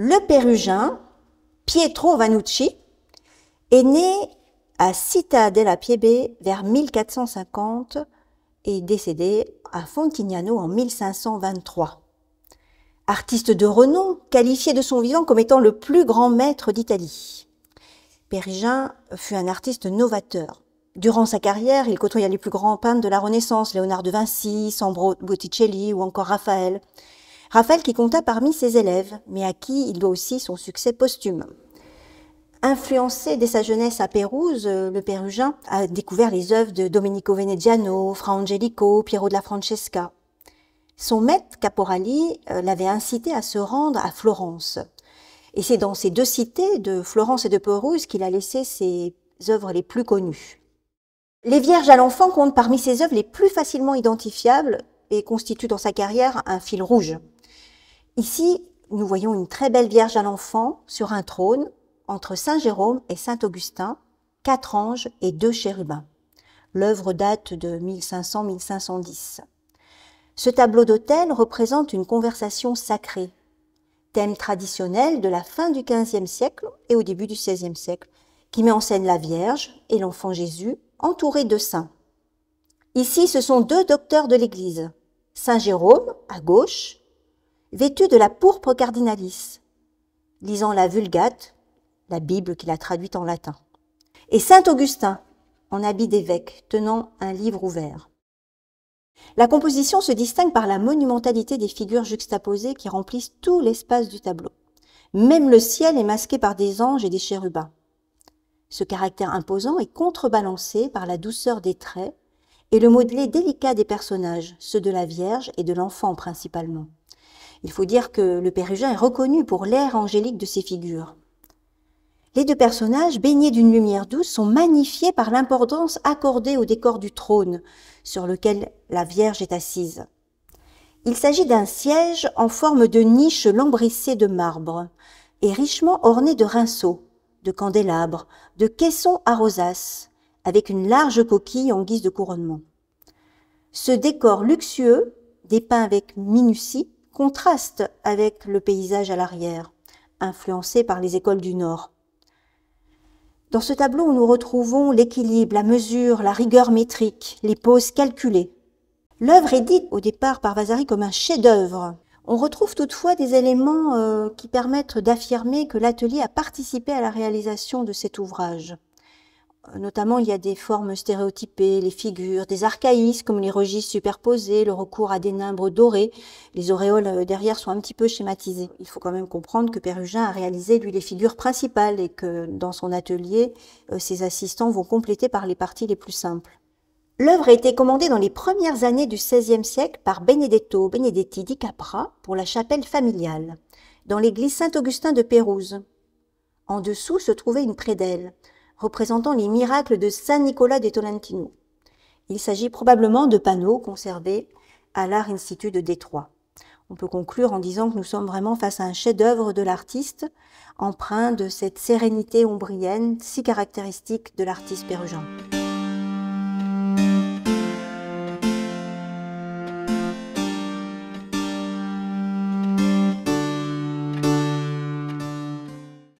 le Pérugin Pietro Vanucci est né à Città della Pieve vers 1450 et décédé à Fontignano en 1523. Artiste de renom, qualifié de son vivant comme étant le plus grand maître d'Italie. Pérugin fut un artiste novateur. Durant sa carrière, il côtoya les plus grands peintres de la Renaissance, Léonard de Vinci, Sambro Botticelli ou encore Raphaël. Raphaël qui compta parmi ses élèves, mais à qui il doit aussi son succès posthume. Influencé dès sa jeunesse à Pérouse, euh, le Pérugin a découvert les œuvres de Domenico Veneziano, Fra Angelico, Piero della Francesca. Son maître, Caporali, euh, l'avait incité à se rendre à Florence. Et c'est dans ces deux cités, de Florence et de Pérouse, qu'il a laissé ses œuvres les plus connues. Les Vierges à l'enfant comptent parmi ses œuvres les plus facilement identifiables et constituent dans sa carrière un fil rouge. Ici, nous voyons une très belle Vierge à l'enfant sur un trône entre Saint Jérôme et Saint Augustin, quatre anges et deux chérubins. L'œuvre date de 1500-1510. Ce tableau d'autel représente une conversation sacrée, thème traditionnel de la fin du XVe siècle et au début du XVIe siècle, qui met en scène la Vierge et l'enfant Jésus entourés de saints. Ici, ce sont deux docteurs de l'Église, Saint Jérôme à gauche vêtu de la pourpre cardinalis, lisant la Vulgate, la Bible qu'il a traduite en latin, et saint Augustin, en habit d'évêque, tenant un livre ouvert. La composition se distingue par la monumentalité des figures juxtaposées qui remplissent tout l'espace du tableau. Même le ciel est masqué par des anges et des chérubins. Ce caractère imposant est contrebalancé par la douceur des traits et le modelé délicat des personnages, ceux de la Vierge et de l'enfant principalement. Il faut dire que le Pérugin est reconnu pour l'air angélique de ses figures. Les deux personnages, baignés d'une lumière douce, sont magnifiés par l'importance accordée au décor du trône sur lequel la Vierge est assise. Il s'agit d'un siège en forme de niche lambrissée de marbre et richement orné de rinceaux, de candélabres, de caissons à rosaces, avec une large coquille en guise de couronnement. Ce décor luxueux, dépeint avec minutie, contraste avec le paysage à l'arrière, influencé par les écoles du Nord. Dans ce tableau, nous retrouvons l'équilibre, la mesure, la rigueur métrique, les poses calculées. L'œuvre est dite au départ par Vasari comme un chef-d'œuvre. On retrouve toutefois des éléments euh, qui permettent d'affirmer que l'atelier a participé à la réalisation de cet ouvrage. Notamment, il y a des formes stéréotypées, les figures, des archaïsmes comme les registres superposés, le recours à des nimbres dorés. Les auréoles euh, derrière sont un petit peu schématisées. Il faut quand même comprendre que Pérugin a réalisé, lui, les figures principales et que dans son atelier, euh, ses assistants vont compléter par les parties les plus simples. L'œuvre a été commandée dans les premières années du XVIe siècle par Benedetto Benedetti di Capra pour la chapelle familiale, dans l'église Saint-Augustin de Pérouse. En dessous se trouvait une prédelle représentant les miracles de Saint Nicolas de Tolentino. Il s'agit probablement de panneaux conservés à l'Art Institut de Détroit. On peut conclure en disant que nous sommes vraiment face à un chef-d'œuvre de l'artiste, empreint de cette sérénité ombrienne si caractéristique de l'artiste pérugin.